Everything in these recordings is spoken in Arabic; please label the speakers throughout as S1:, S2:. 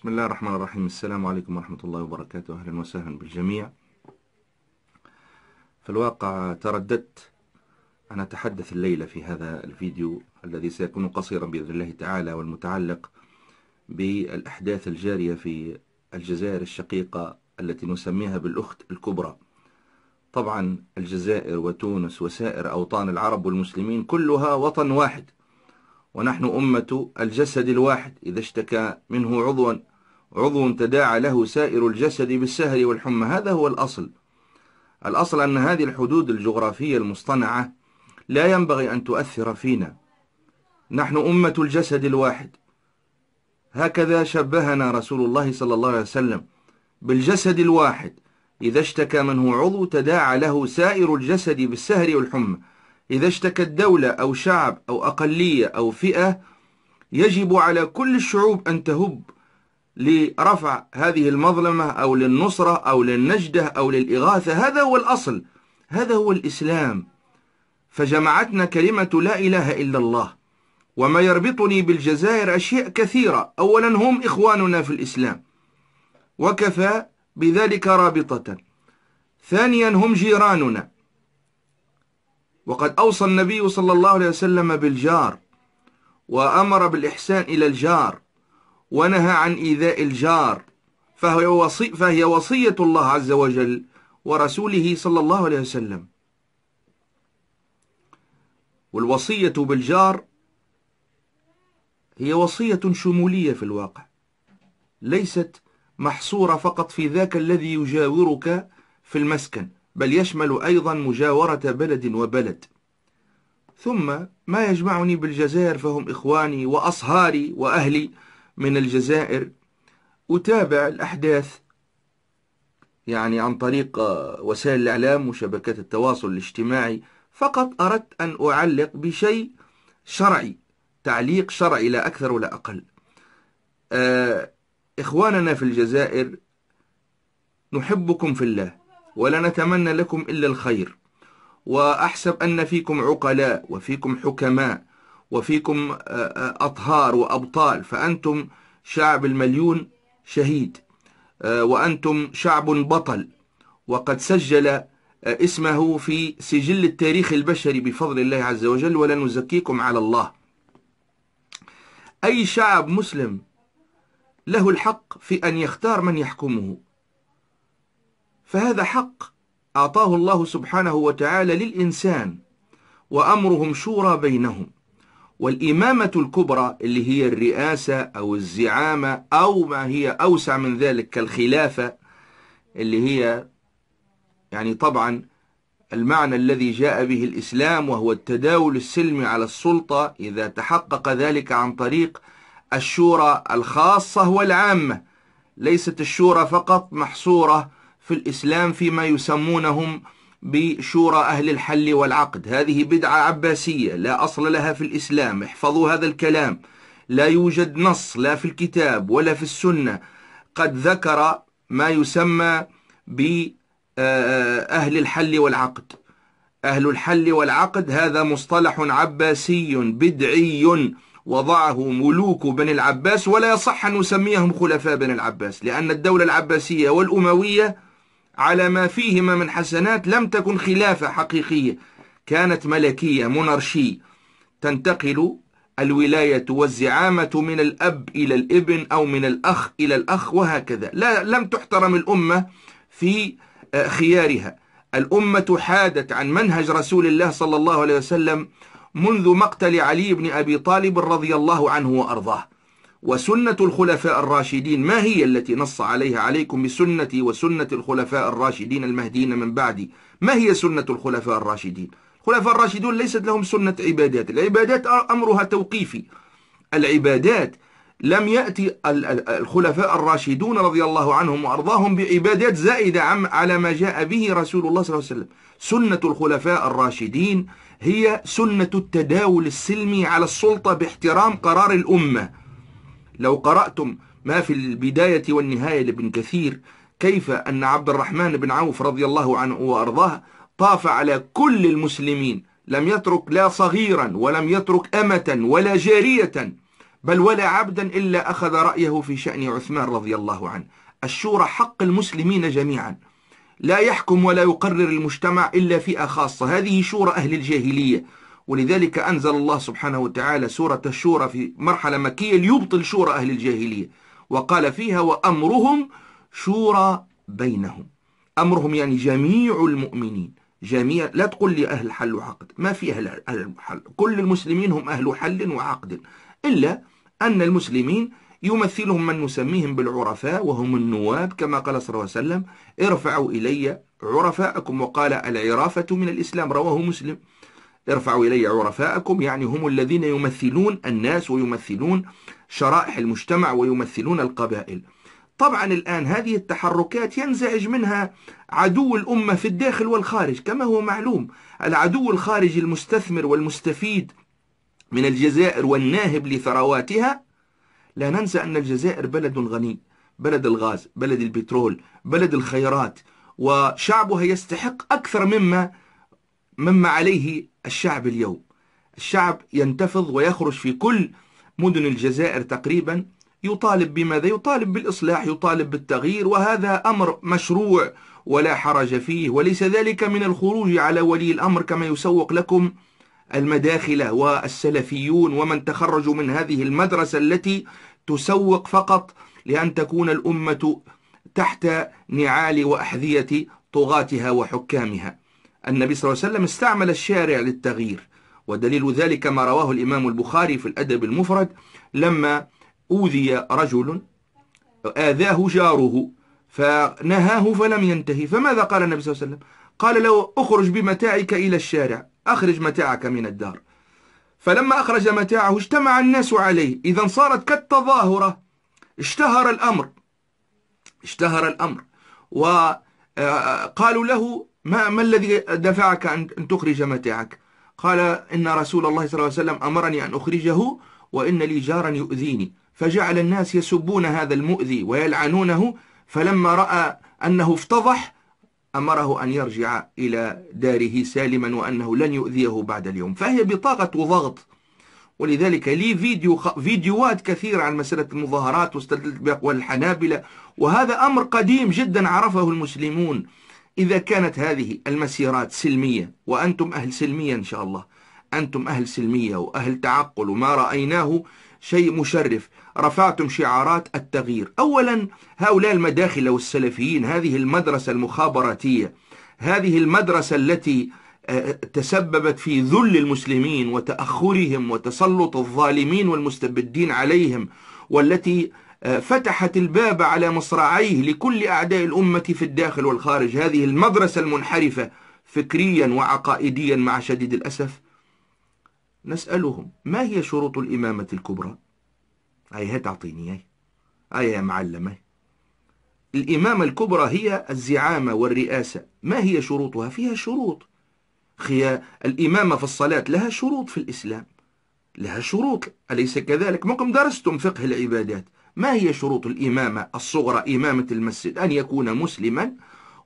S1: بسم الله الرحمن الرحيم السلام عليكم ورحمة الله وبركاته أهلا وسهلا بالجميع في الواقع ترددت أن أتحدث الليلة في هذا الفيديو الذي سيكون قصيرا بإذن الله تعالى والمتعلق بالأحداث الجارية في الجزائر الشقيقة التي نسميها بالأخت الكبرى طبعا الجزائر وتونس وسائر أوطان العرب والمسلمين كلها وطن واحد ونحن أمة الجسد الواحد إذا اشتكى منه عضوا عضو تداعى له سائر الجسد بالسهر والحمى هذا هو الأصل الأصل أن هذه الحدود الجغرافية المصطنعة لا ينبغي أن تؤثر فينا نحن أمة الجسد الواحد هكذا شبهنا رسول الله صلى الله عليه وسلم بالجسد الواحد إذا اشتكى منه عضو تداعى له سائر الجسد بالسهر والحمى إذا اشتكت دولة أو شعب أو أقلية أو فئة يجب على كل الشعوب أن تهب لرفع هذه المظلمة أو للنصرة أو للنجدة أو للإغاثة هذا هو الأصل هذا هو الإسلام فجمعتنا كلمة لا إله إلا الله وما يربطني بالجزائر أشياء كثيرة أولا هم إخواننا في الإسلام وكفى بذلك رابطة ثانيا هم جيراننا وقد أوصى النبي صلى الله عليه وسلم بالجار وأمر بالإحسان إلى الجار ونهى عن إيذاء الجار فهي, وصي فهي وصية الله عز وجل ورسوله صلى الله عليه وسلم والوصية بالجار هي وصية شمولية في الواقع ليست محصورة فقط في ذاك الذي يجاورك في المسكن بل يشمل أيضا مجاورة بلد وبلد ثم ما يجمعني بالجزائر فهم إخواني وأصهاري وأهلي من الجزائر أتابع الأحداث يعني عن طريق آه، وسائل الإعلام وشبكات التواصل الاجتماعي فقط أردت أن أعلق بشيء شرعي تعليق شرعي لا أكثر ولا أقل آه، إخواننا في الجزائر نحبكم في الله ولا نتمنى لكم إلا الخير وأحسب أن فيكم عقلاء وفيكم حكماء وفيكم آه، آه، أطهار وأبطال فأنتم شعب المليون شهيد آه، وأنتم شعب بطل وقد سجل اسمه في سجل التاريخ البشري بفضل الله عز وجل ولا نزكيكم على الله أي شعب مسلم له الحق في أن يختار من يحكمه فهذا حق أعطاه الله سبحانه وتعالى للإنسان وأمرهم شورى بينهم والإمامة الكبرى اللي هي الرئاسة أو الزعامة أو ما هي أوسع من ذلك كالخلافة اللي هي يعني طبعا المعنى الذي جاء به الإسلام وهو التداول السلمي على السلطة إذا تحقق ذلك عن طريق الشورى الخاصة والعامة ليست الشورى فقط محصورة في الإسلام فيما يسمونهم بشورى أهل الحل والعقد هذه بدعة عباسية لا أصل لها في الإسلام احفظوا هذا الكلام لا يوجد نص لا في الكتاب ولا في السنة قد ذكر ما يسمى بأهل آه، آه، الحل والعقد أهل الحل والعقد هذا مصطلح عباسي بدعي وضعه ملوك بني العباس ولا يصح أن نسميهم خلفاء بني العباس لأن الدولة العباسية والأموية على ما فيهما من حسنات لم تكن خلافة حقيقية كانت ملكية منرشي تنتقل الولاية والزعامة من الأب إلى الابن أو من الأخ إلى الأخ وهكذا لا لم تحترم الأمة في آه، خيارها الأمة حادت عن منهج رسول الله صلى الله عليه وسلم منذ مقتل علي بن أبي طالب رضي الله عنه وأرضاه وسنة الخلفاء الراشدين ما هي التي نص عليها عليكم بسنتي وسنة الخلفاء الراشدين المهديين من بعدي ما هي سنة الخلفاء الراشدين الخلفاء الراشدون ليست لهم سنة عبادات العبادات أمرها توقيفي العبادات لم يأتي الخلفاء الراشدون رضي الله عنهم وأرضاهم بعبادات زائدة على ما جاء به رسول الله صلى الله عليه وسلم سنة الخلفاء الراشدين هي سنة التداول السلمي على السلطة باحترام قرار الأمة لو قرأتم ما في البداية والنهاية لابن كثير كيف أن عبد الرحمن بن عوف رضي الله عنه وأرضاه طاف على كل المسلمين لم يترك لا صغيرا ولم يترك أمة ولا جارية بل ولا عبدا إلا أخذ رأيه في شأن عثمان رضي الله عنه الشورى حق المسلمين جميعا لا يحكم ولا يقرر المجتمع إلا فئة خاصة هذه شورى أهل الجاهلية ولذلك أنزل الله سبحانه وتعالى سورة الشورى في مرحلة مكية ليبطل شورى أهل الجاهلية وقال فيها وأمرهم شورى بينهم أمرهم يعني جميع المؤمنين جميع لا تقول لي أهل حل وعقد ما في أهل, حل كل المسلمين هم أهل حل وعقد إلا أن المسلمين يمثلهم من نسميهم بالعرفاء وهم النواب كما قال صلى الله عليه وسلم ارفعوا إلي عرفاءكم وقال العرافة من الإسلام رواه مسلم ارفعوا إلي عرفاءكم يعني هم الذين يمثلون الناس ويمثلون شرائح المجتمع ويمثلون القبائل طبعا الآن هذه التحركات ينزعج منها عدو الأمة في الداخل والخارج كما هو معلوم العدو الخارجي المستثمر والمستفيد من الجزائر والناهب لثرواتها لا ننسى أن الجزائر بلد غني بلد الغاز بلد البترول بلد الخيرات وشعبها يستحق أكثر مما مما عليه الشعب اليوم الشعب ينتفض ويخرج في كل مدن الجزائر تقريبا يطالب بماذا؟ يطالب بالإصلاح يطالب بالتغيير وهذا أمر مشروع ولا حرج فيه وليس ذلك من الخروج على ولي الأمر كما يسوق لكم المداخلة والسلفيون ومن تخرجوا من هذه المدرسة التي تسوق فقط لأن تكون الأمة تحت نعال وأحذية طغاتها وحكامها النبي صلى الله عليه وسلم استعمل الشارع للتغيير ودليل ذلك ما رواه الإمام البخاري في الأدب المفرد لما أوذي رجل آذاه جاره فنهاه فلم ينتهي فماذا قال النبي صلى الله عليه وسلم قال له أخرج بمتاعك إلى الشارع أخرج متاعك من الدار فلما أخرج متاعه اجتمع الناس عليه إذا صارت كالتظاهرة اشتهر الأمر اشتهر الأمر وقالوا له ما, ما الذي دفعك أن تخرج متاعك قال إن رسول الله صلى الله عليه وسلم أمرني أن أخرجه وإن لي جارا يؤذيني فجعل الناس يسبون هذا المؤذي ويلعنونه فلما رأى أنه افتضح أمره أن يرجع إلى داره سالما وأنه لن يؤذيه بعد اليوم فهي بطاقة وضغط ولذلك لي فيديو خ... فيديوهات كثيرة عن مسألة المظاهرات واستدلت بأقوال الحنابلة وهذا أمر قديم جدا عرفه المسلمون إذا كانت هذه المسيرات سلمية وأنتم أهل سلمية إن شاء الله أنتم أهل سلمية وأهل تعقل وما رأيناه شيء مشرف رفعتم شعارات التغيير أولا هؤلاء المداخل والسلفيين هذه المدرسة المخابراتية هذه المدرسة التي آه، تسببت في ذل المسلمين وتأخرهم وتسلط الظالمين والمستبدين عليهم والتي فتحت الباب على مصراعيه لكل أعداء الأمة في الداخل والخارج هذه المدرسة المنحرفة فكريا وعقائديا مع شديد الأسف نسألهم ما هي شروط الإمامة الكبرى أي تعطيني أي يا معلمة الإمامة الكبرى هي الزعامة والرئاسة ما هي شروطها فيها شروط خيا الإمامة في الصلاة لها شروط في الإسلام لها شروط أليس كذلك ممكن درستم فقه العبادات ما هي شروط الإمامة الصغرى إمامة المسجد أن يكون مسلما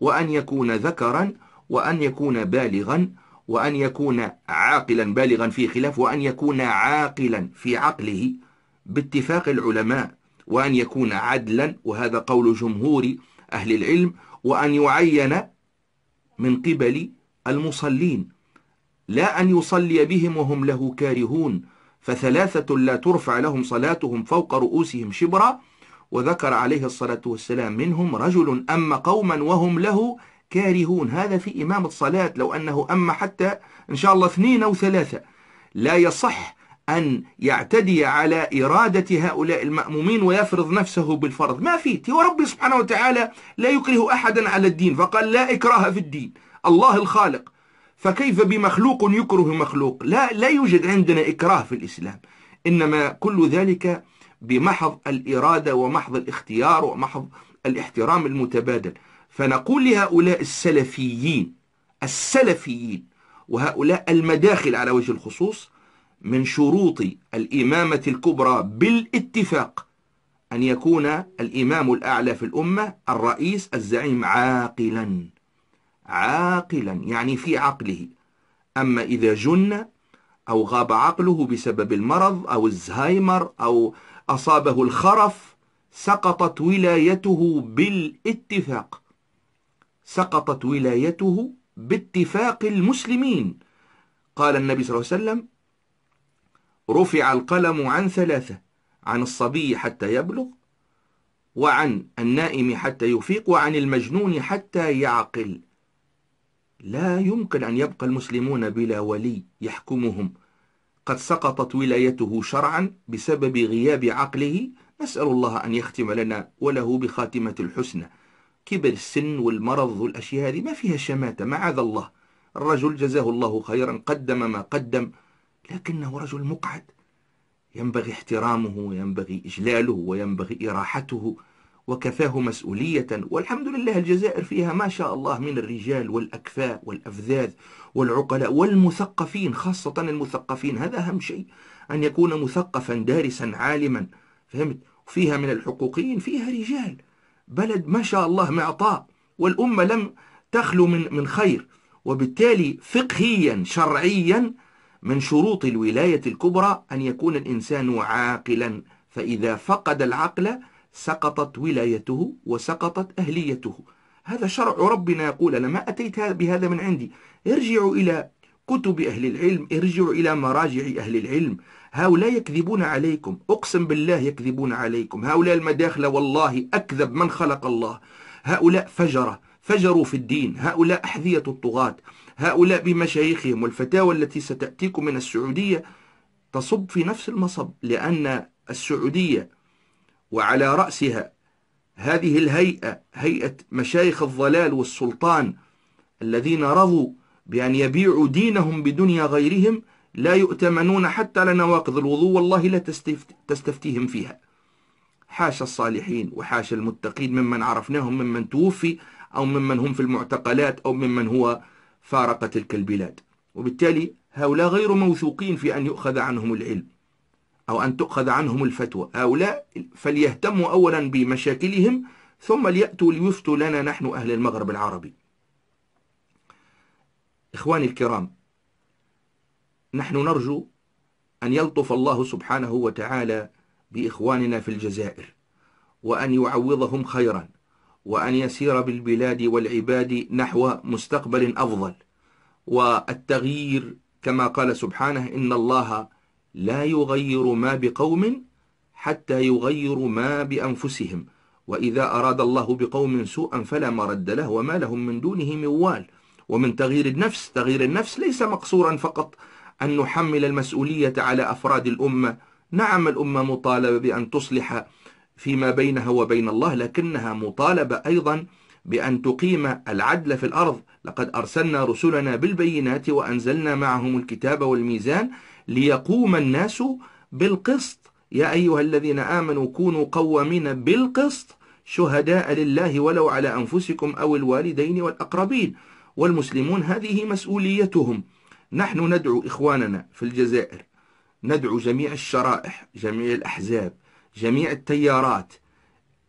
S1: وأن يكون ذكرا وأن يكون بالغا وأن يكون عاقلا بالغا في خلاف وأن يكون عاقلا في عقله باتفاق العلماء وأن يكون عدلا وهذا قول جمهور أهل العلم وأن يعين من قبل المصلين لا أن يصلي بهم وهم له كارهون فثلاثة لا ترفع لهم صلاتهم فوق رؤوسهم شبرا وذكر عليه الصلاة والسلام منهم رجل أم قوما وهم له كارهون هذا في إمام الصلاة لو أنه أما حتى إن شاء الله اثنين أو ثلاثة لا يصح أن يعتدي على إرادة هؤلاء المأمومين ويفرض نفسه بالفرض ما في وربي سبحانه وتعالى لا يكره أحدا على الدين فقال لا إكراه في الدين الله الخالق فكيف بمخلوق يكره مخلوق لا, لا يوجد عندنا إكراه في الإسلام إنما كل ذلك بمحض الإرادة ومحض الاختيار ومحض الاحترام المتبادل فنقول لهؤلاء السلفيين السلفيين وهؤلاء المداخل على وجه الخصوص من شروط الإمامة الكبرى بالاتفاق أن يكون الإمام الأعلى في الأمة الرئيس الزعيم عاقلاً عاقلا يعني في عقله أما إذا جن أو غاب عقله بسبب المرض أو الزهايمر أو أصابه الخرف سقطت ولايته بالاتفاق سقطت ولايته باتفاق المسلمين قال النبي صلى الله عليه وسلم رفع القلم عن ثلاثة عن الصبي حتى يبلغ وعن النائم حتى يفيق وعن المجنون حتى يعقل لا يمكن أن يبقى المسلمون بلا ولي يحكمهم قد سقطت ولايته شرعا بسبب غياب عقله نسأل الله أن يختم لنا وله بخاتمة الحسنى كبر السن والمرض والأشياء هذه ما فيها شماتة معاذ الله الرجل جزاه الله خيرا قدم ما قدم لكنه رجل مقعد ينبغي احترامه وينبغي إجلاله وينبغي إراحته وكفاه مسؤولية والحمد لله الجزائر فيها ما شاء الله من الرجال والأكفاء والأفذاذ والعقلاء والمثقفين خاصة المثقفين هذا أهم شيء أن يكون مثقفا دارسا عالما فهمت فيها من الحقوقيين فيها رجال بلد ما شاء الله معطاء والأمة لم تخلو من من خير وبالتالي فقهيا شرعيا من شروط الولاية الكبرى أن يكون الإنسان عاقلا فإذا فقد العقل سقطت ولايته وسقطت أهليته هذا شرع ربنا يقول أنا ما أتيت بهذا من عندي ارجعوا إلى كتب أهل العلم ارجعوا إلى مراجع أهل العلم هؤلاء يكذبون عليكم أقسم بالله يكذبون عليكم هؤلاء المداخلة والله أكذب من خلق الله هؤلاء فجرة فجروا في الدين هؤلاء أحذية الطغاة هؤلاء بمشايخهم والفتاوى التي ستأتيكم من السعودية تصب في نفس المصب لأن السعودية وعلى رأسها هذه الهيئة هيئة مشايخ الضلال والسلطان الذين رضوا بأن يبيعوا دينهم بدنيا غيرهم لا يؤتمنون حتى على نواقض الوضوء والله لا تستفتيهم فيها حاشا الصالحين وحاشا المتقين ممن عرفناهم ممن توفي أو ممن هم في المعتقلات أو ممن هو فارق تلك البلاد وبالتالي هؤلاء غير موثوقين في أن يؤخذ عنهم العلم أو أن تؤخذ عنهم الفتوى هؤلاء فليهتموا أولا بمشاكلهم ثم ليأتوا ليفتوا لنا نحن أهل المغرب العربي إخواني الكرام نحن نرجو أن يلطف الله سبحانه وتعالى بإخواننا في الجزائر وأن يعوضهم خيرا وأن يسير بالبلاد والعباد نحو مستقبل أفضل والتغيير كما قال سبحانه إن الله لا يغير ما بقوم حتى يغيروا ما بأنفسهم وإذا أراد الله بقوم سوءا فلا مرد له وما لهم من دونه من وال ومن تغيير النفس تغيير النفس ليس مقصورا فقط أن نحمل المسؤولية على أفراد الأمة نعم الأمة مطالبة بأن تصلح فيما بينها وبين الله لكنها مطالبة أيضا بأن تقيم العدل في الأرض لقد أرسلنا رسلنا بالبينات وأنزلنا معهم الكتاب والميزان ليقوم الناس بالقسط يا أيها الذين آمنوا كونوا قوامين بالقسط شهداء لله ولو على أنفسكم أو الوالدين والأقربين والمسلمون هذه مسؤوليتهم نحن ندعو إخواننا في الجزائر ندعو جميع الشرائح جميع الأحزاب جميع التيارات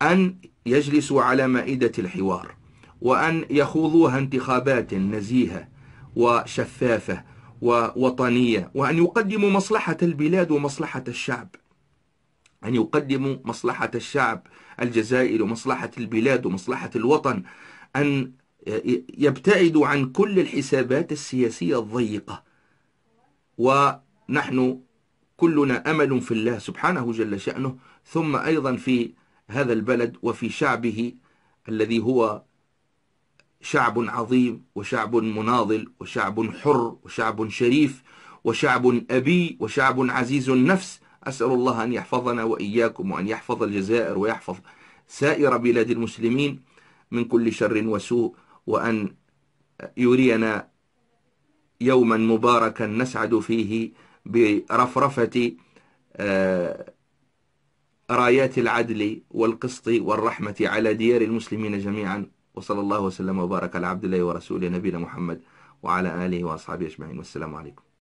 S1: أن يجلسوا على مائدة الحوار وأن يخوضوها انتخابات نزيهة وشفافة ووطنية وأن يقدموا مصلحة البلاد ومصلحة الشعب أن يقدموا مصلحة الشعب الجزائري ومصلحة البلاد ومصلحة الوطن أن يبتعدوا عن كل الحسابات السياسية الضيقة ونحن كلنا أمل في الله سبحانه جل شأنه ثم أيضا في هذا البلد وفي شعبه الذي هو شعب عظيم وشعب مناضل وشعب حر وشعب شريف وشعب أبي وشعب عزيز النفس أسأل الله أن يحفظنا وإياكم وأن يحفظ الجزائر ويحفظ سائر بلاد المسلمين من كل شر وسوء وأن يرينا يوما مباركا نسعد فيه برفرفة آه، رايات العدل والقسط والرحمة على ديار المسلمين جميعا وصلى الله وسلم وبارك على عبد الله ورسوله نبينا محمد وعلى آله وأصحابه أجمعين والسلام عليكم